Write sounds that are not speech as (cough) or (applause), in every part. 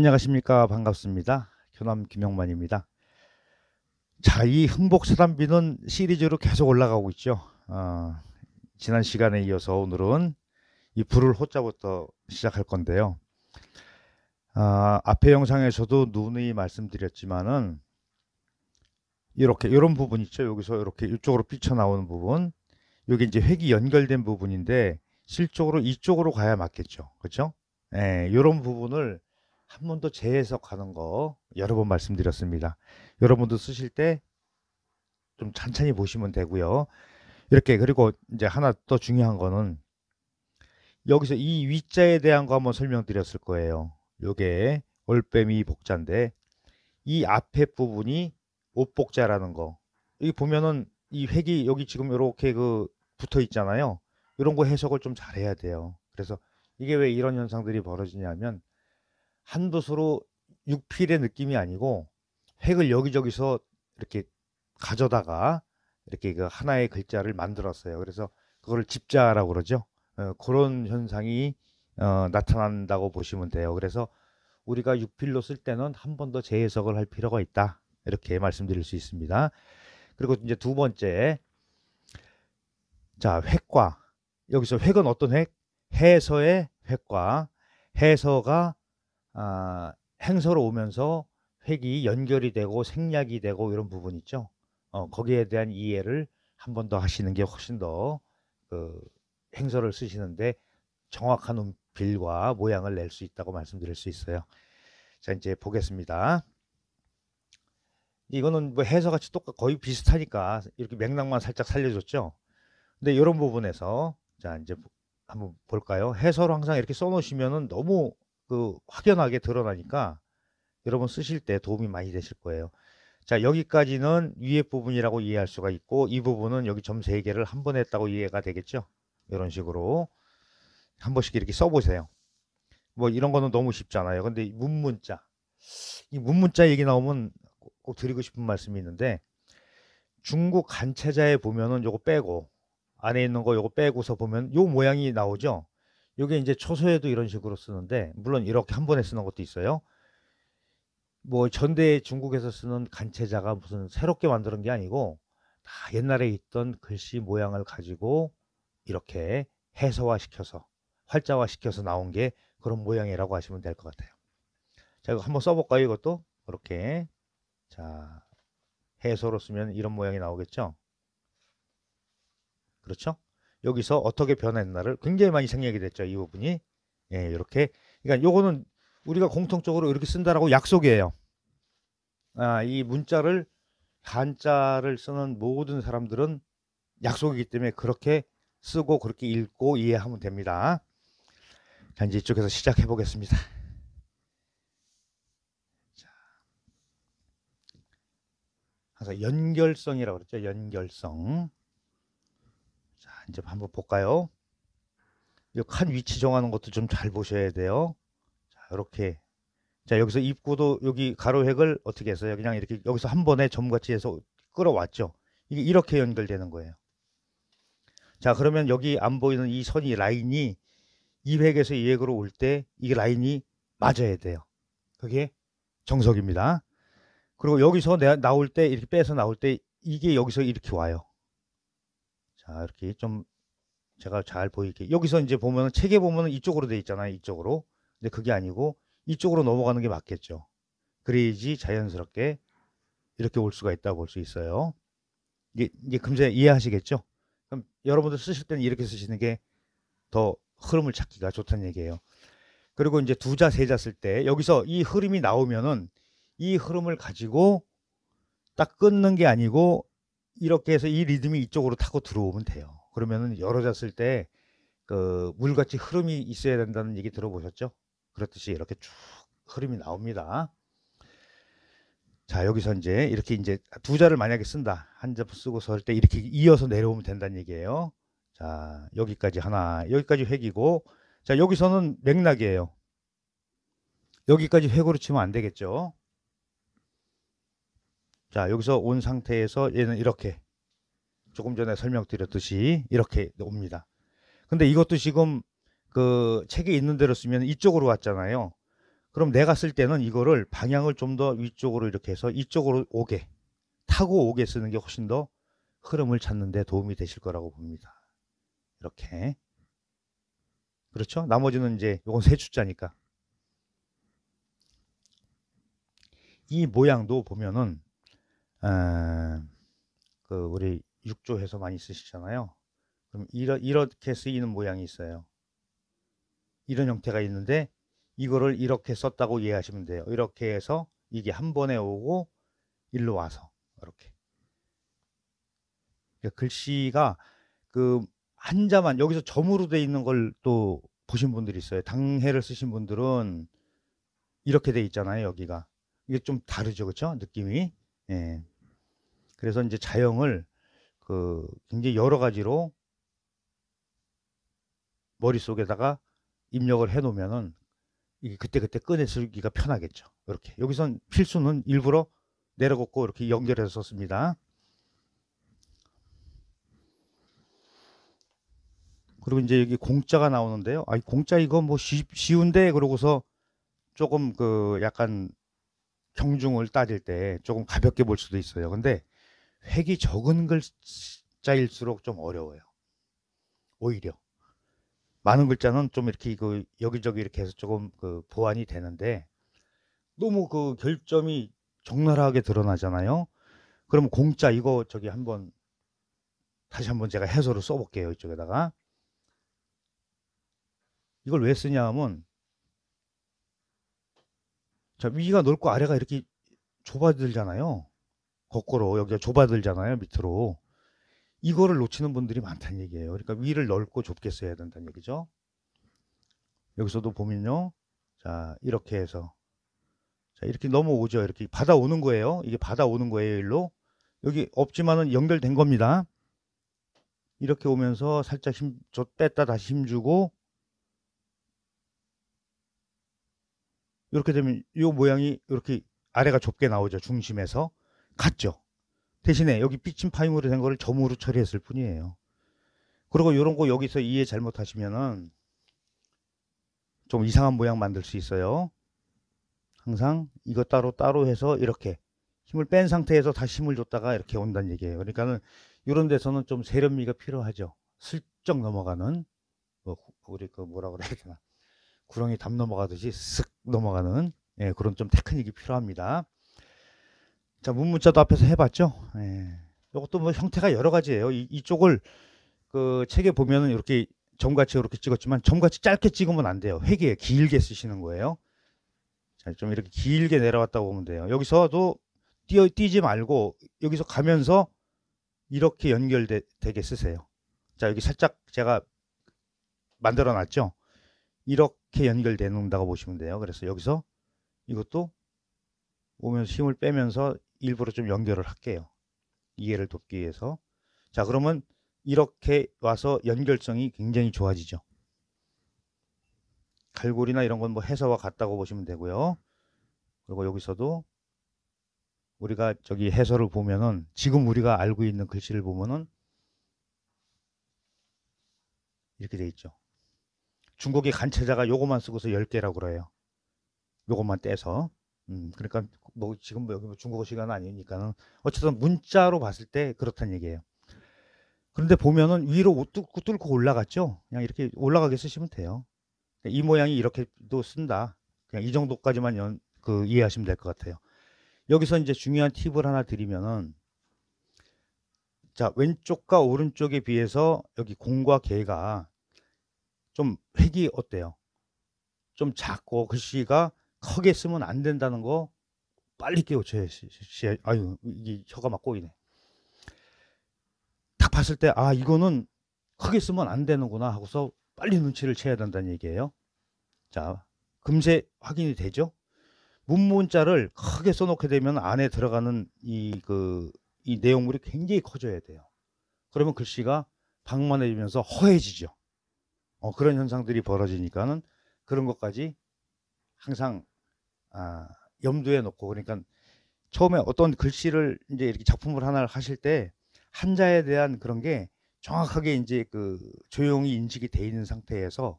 안녕하십니까 반갑습니다 교남 김영만입니다 자이 흥복 사단비는 시리즈로 계속 올라가고 있죠 어, 지난 시간에 이어서 오늘은 이 불을 호자부터 시작할 건데요 어, 앞에 영상에서도 누누이 말씀드렸지만은 이렇게 이런 부분 있죠 여기서 이렇게 이쪽으로 삐쳐나오는 부분 여기 이제 획이 연결된 부분인데 실적으로 이쪽으로 가야 맞겠죠 그렇죠 예, 이런 부분을 한번더 재해석하는 거 여러 번 말씀드렸습니다. 여러분도 쓰실 때좀 찬찬히 보시면 되고요. 이렇게 그리고 이제 하나 더 중요한 거는 여기서 이 위자에 대한 거 한번 설명드렸을 거예요. 요게 올빼미 복자인데 이 앞에 부분이 옷복자라는 거. 여기 보면은 이 획이 여기 지금 이렇게 그 붙어 있잖아요. 이런 거 해석을 좀 잘해야 돼요. 그래서 이게 왜 이런 현상들이 벌어지냐면 한도수로 육필의 느낌이 아니고 획을 여기저기서 이렇게 가져다가 이렇게 그 하나의 글자를 만들었어요. 그래서 그거를 집자라고 그러죠. 어, 그런 현상이 어, 나타난다고 보시면 돼요. 그래서 우리가 육필로 쓸 때는 한 번 더 재해석을 할 필요가 있다. 이렇게 말씀드릴 수 있습니다. 그리고 이제 두 번째 자 획과 여기서 획은 어떤 획? 해서의 획과 해서가 아, 행서로 오면서 획이 연결이 되고 생략이 되고 이런 부분 있죠. 어, 거기에 대한 이해를 한 번 더 하시는 게 훨씬 더 그 행서를 쓰시는데 정확한 음, 빌과 모양을 낼 수 있다고 말씀드릴 수 있어요. 자 이제 보겠습니다. 이거는 뭐 해서같이 똑같 거의 비슷하니까 이렇게 맥락만 살짝 살려줬죠. 근데 이런 부분에서 자 이제 한번 볼까요? 해설을 항상 이렇게 써놓으시면은 너무 그 확연하게 드러나니까 여러분 쓰실 때 도움이 많이 되실 거예요. 자 여기까지는 위에 부분이라고 이해할 수가 있고 이 부분은 여기 점 세개를한 번 했다고 이해가 되겠죠. 이런 식으로 한 번씩 이렇게 써보세요. 뭐 이런 거는 너무 쉽잖아요. 근데 문문자 이 문문자 얘기 나오면 꼭 드리고 싶은 말씀이 있는데 중국 간체자에 보면은 요거 빼고 안에 있는 거 요거 빼고서 보면 요 모양이 나오죠. 이게 이제 초소에도 이런 식으로 쓰는데 물론 이렇게 한 번에 쓰는 것도 있어요. 뭐 전대 중국에서 쓰는 간체자가 무슨 새롭게 만드는 게 아니고 다 옛날에 있던 글씨 모양을 가지고 이렇게 해서화 시켜서 활자화 시켜서 나온 게 그런 모양이라고 하시면 될 것 같아요. 자, 이거 한번 써볼까요? 이것도 이렇게 자 해소로 쓰면 이런 모양이 나오겠죠? 그렇죠? 여기서 어떻게 변했나를 굉장히 많이 생략이 됐죠. 이 부분이. 예, 이렇게. 그러니까 요거는 우리가 공통적으로 이렇게 쓴다라고 약속이에요. 아, 이 문자를 한자를 쓰는 모든 사람들은 약속이기 때문에 그렇게 쓰고 그렇게 읽고 이해하면 됩니다. 자, 이제 이쪽에서 시작해 보겠습니다. 자 항상 연결성이라고 그랬죠. 연결성. 이제 한번 볼까요? 칸 위치 정하는 것도 좀 잘 보셔야 돼요. 자, 이렇게. 자, 여기서 입구도 여기 가로획을 어떻게 했어요? 그냥 이렇게 여기서 한 번에 점같이 해서 끌어왔죠. 이게 이렇게 연결되는 거예요. 자, 그러면 여기 안 보이는 이 선이 라인이 2획에서 2획으로 올 때 이 라인이 맞아야 돼요. 그게 정석입니다. 그리고 여기서 나올 때 이렇게 빼서 나올 때 이게 여기서 이렇게 와요. 아, 이렇게 좀 제가 잘 보이게 여기서 이제 보면 책에 보면 이쪽으로 돼 있잖아요 이쪽으로 근데 그게 아니고 이쪽으로 넘어가는 게 맞겠죠 그래야지 자연스럽게 이렇게 올 수가 있다고 볼 수 있어요 이게, 이게 금세 이해하시겠죠 그럼 여러분들 쓰실 때는 이렇게 쓰시는 게 더 흐름을 찾기가 좋다는 얘기예요 그리고 이제 두 자 세 자 쓸 때 여기서 이 흐름이 나오면은 이 흐름을 가지고 딱 끊는 게 아니고 이렇게 해서 이 리듬이 이쪽으로 타고 들어오면 돼요. 그러면은 열어졌을 때 그 물같이 흐름이 있어야 된다는 얘기 들어보셨죠? 그렇듯이 이렇게 쭉 흐름이 나옵니다. 자 여기서 이제 이렇게 이제 두 자를 만약에 쓴다 한자쓰고설 때 이렇게 이어서 내려오면 된다는 얘기예요. 자 여기까지 하나 여기까지 획이고 자 여기서는 맥락이에요. 여기까지 획으로 치면 안 되겠죠. 자 여기서 온 상태에서 얘는 이렇게 조금 전에 설명드렸듯이 이렇게 옵니다. 근데 이것도 지금 그 책에 있는 대로 쓰면 이쪽으로 왔잖아요. 그럼 내가 쓸 때는 이거를 방향을 좀 더 위쪽으로 이렇게 해서 이쪽으로 오게 타고 오게 쓰는 게 훨씬 더 흐름을 찾는 데 도움이 되실 거라고 봅니다. 이렇게 그렇죠? 나머지는 이제 이건 세출자니까 이 모양도 보면은 그 우리 육조해서 많이 쓰시잖아요. 그럼 이러, 이렇게 쓰이는 모양이 있어요. 이런 형태가 있는데 이거를 이렇게 썼다고 이해하시면 돼요. 이렇게 해서 이게 한 번에 오고 일로 와서 이렇게. 그러니까 글씨가 그 한자만 여기서 점으로 돼 있는 걸 또 보신 분들이 있어요. 당해를 쓰신 분들은 이렇게 돼 있잖아요. 여기가 이게 좀 다르죠, 그렇죠? 느낌이. 예. 그래서 이제 자영을 그 굉장히 여러 가지로 머릿속에다가 입력을 해 놓으면은 이게 그때그때 꺼내 쓰기가 편하겠죠. 이렇게. 여기선 필수는 일부러 내려걷고 이렇게 연결해서 썼습니다. 그리고 이제 여기 공짜가 나오는데요. 아, 공짜 이거 뭐 쉬, 쉬운데 그러고서 조금 그 약간 경중을 따질 때 조금 가볍게 볼 수도 있어요. 근데 획이 적은 글자일수록 좀 어려워요. 오히려 많은 글자는 좀 이렇게 그 여기저기 이렇게 해서 조금 그 보완이 되는데 너무 그 결점이 적나라하게 드러나잖아요. 그럼 공짜 이거 저기 한번 다시 한번 제가 해설을 써볼게요 이쪽에다가 이걸 왜 쓰냐 하면 자, 위가 넓고 아래가 이렇게 좁아들잖아요. 거꾸로 여기가 좁아들잖아요. 밑으로. 이거를 놓치는 분들이 많다는 얘기예요. 그러니까 위를 넓고 좁게 써야 된다는 얘기죠. 여기서도 보면요. 자, 이렇게 해서 자, 이렇게 넘어오죠. 이렇게 받아오는 거예요. 이게 받아오는 거예요. 일로. 여기 없지만은 연결된 겁니다. 이렇게 오면서 살짝 힘, 저 뺐다 다시 힘주고 이렇게 되면 이 모양이 이렇게 아래가 좁게 나오죠. 중심에서 같죠. 대신에 여기 삐친 파이으로된 거를 점으로 처리했을 뿐이에요. 그리고 이런 거 여기서 이해 잘못하시면은 좀 이상한 모양 만들 수 있어요. 항상 이거 따로 따로 해서 이렇게 힘을 뺀 상태에서 다시 힘을 줬다가 이렇게 온다는 얘기예요. 그러니까는 이런 데서는 좀 세련미가 필요하죠. 슬쩍 넘어가는 뭐 우리 그 뭐라 그래야 되나 구렁이 담 넘어가듯이 슥 넘어가는 예, 그런 좀 테크닉이 필요합니다. 자, 문문자도 앞에서 해봤죠. 예. 이것도 뭐 형태가 여러 가지예요. 이, 쪽을그 책에 보면은 이렇게 점같이 이렇게 찍었지만 점같이 짧게 찍으면 안 돼요. 회계 길게 쓰시는 거예요. 자, 좀 이렇게 길게 내려왔다고 보면 돼요. 여기서도 뛰어 뛰지 말고 여기서 가면서 이렇게 연결되게 쓰세요. 자, 여기 살짝 제가 만들어 놨죠. 이렇게 이렇게 연결되는다고 보시면 돼요. 그래서 여기서 이것도 오면서 힘을 빼면서 일부러 좀 연결을 할게요. 이해를 돕기 위해서. 자, 그러면 이렇게 와서 연결성이 굉장히 좋아지죠. 갈고리나 이런 건 뭐 해서와 같다고 보시면 되고요. 그리고 여기서도 우리가 저기 해설을 보면은 지금 우리가 알고 있는 글씨를 보면은 이렇게 돼 있죠. 중국의 간체자가 요것만 쓰고서 10개라고 그래요. 요것만 떼서. 음, 그러니까 뭐 지금 뭐 여기 뭐 중국어 시간 아니니까는 어쨌든 문자로 봤을 때 그렇다는 얘기예요. 그런데 보면은 위로 뚫고, 뚫고 올라갔죠. 그냥 이렇게 올라가게 쓰시면 돼요. 그러니까 이 모양이 이렇게도 쓴다. 그냥 이 정도까지만 연, 그 이해하시면 될 것 같아요. 여기서 이제 중요한 팁을 하나 드리면은 자 왼쪽과 오른쪽에 비해서 여기 공과 개가 좀 획이 어때요? 좀 작고 글씨가 그 크게 쓰면 안 된다는 거 빨리 깨우쳐야 지 아유 이게 혀가 막 꼬이네. 딱 봤을 때 아 이거는 크게 쓰면 안 되는구나 하고서 빨리 눈치를 채야 된다는 얘기예요. 자 금세 확인이 되죠. 문문자를 크게 써놓게 되면 안에 들어가는 이 그이 그, 내용물이 굉장히 커져야 돼요. 그러면 글씨가 그 방만해지면서 허해지죠. 어, 그런 현상들이 벌어지니까는 그런 것까지 항상 아, 염두에 놓고 그러니까 처음에 어떤 글씨를 이제 이렇게 작품을 하나를 하실 때 한자에 대한 그런 게 정확하게 이제 그 조용히 인식이 돼 있는 상태에서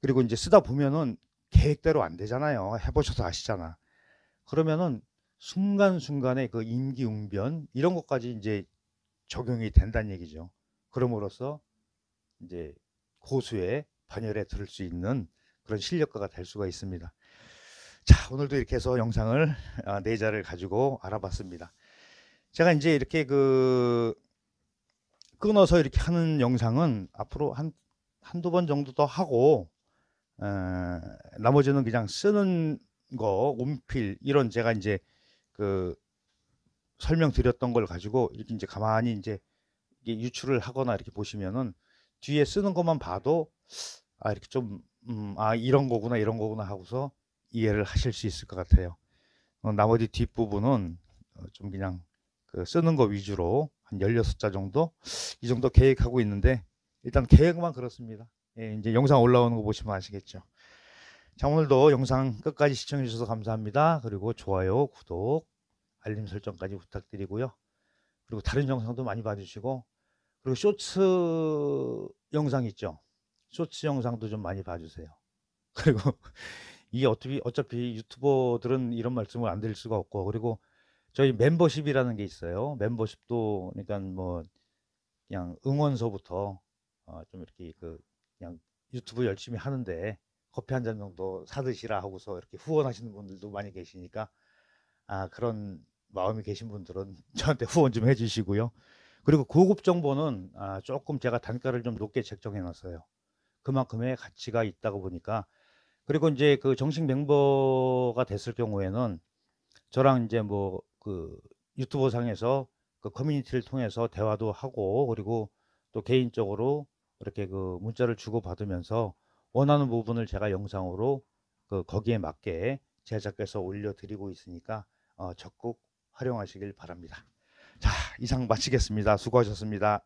그리고 이제 쓰다 보면은 계획대로 안 되잖아요. 해보셔서 아시잖아. 그러면은 순간순간에그 임기응변 이런 것까지 이제 적용이 된다는 얘기죠. 그럼으로써 이제 고수의 반열에 들을 수 있는 그런 실력가가 될 수가 있습니다. 자, 오늘도 이렇게 해서 영상을 아, 네자를 가지고 알아봤습니다. 제가 이제 이렇게 그 끊어서 이렇게 하는 영상은 앞으로 한 한두 번 정도 더 하고 에, 나머지는 그냥 쓰는 거 온필 이런 제가 이제 그 설명드렸던 걸 가지고 이렇게 이제 가만히 이제 유출을 하거나 이렇게 보시면은 뒤에 쓰는 것만 봐도 아 이렇게 좀아 음, 아, 이런 거구나 이런 거구나 하고서 이해를 하실 수 있을 것 같아요. 어, 나머지 뒷부분은 어, 좀 그냥 그 쓰는 거 위주로 한 16자 정도 이 정도 계획하고 있는데 일단 계획만 그렇습니다. 예, 이제 영상 올라오는 거 보시면 아시겠죠. 자 오늘도 영상 끝까지 시청해 주셔서 감사합니다. 그리고 좋아요, 구독, 알림 설정까지 부탁드리고요. 그리고 다른 영상도 많이 봐주시고 그리고 쇼츠 영상 있죠. 쇼츠 영상도 좀 많이 봐주세요. (laughs) 그리고 이게 어차피, 어차피 유튜버들은 이런 말씀을 안 드릴 수가 없고 그리고 저희 멤버십이라는 게 있어요. 멤버십도 그러니까 뭐 그냥 응원서부터 어좀 이렇게 그 그냥 유튜브 열심히 하는데 커피 한 잔 정도 사드시라 하고서 이렇게 후원하시는 분들도 많이 계시니까 아 그런 마음이 계신 분들은 저한테 후원 좀 해주시고요. 그리고 고급 정보는 아, 조금 제가 단가를 좀 높게 책정해 놨어요. 그만큼의 가치가 있다고 보니까 그리고 이제 그 정식 멤버가 됐을 경우에는 저랑 이제 뭐 그 유튜버 상에서 그 커뮤니티를 통해서 대화도 하고 그리고 또 개인적으로 이렇게 그 문자를 주고 받으면서 원하는 부분을 제가 영상으로 그 거기에 맞게 제작해서 올려드리고 있으니까 어 적극 활용하시길 바랍니다. 자, 이상 마치겠습니다. 수고하셨습니다.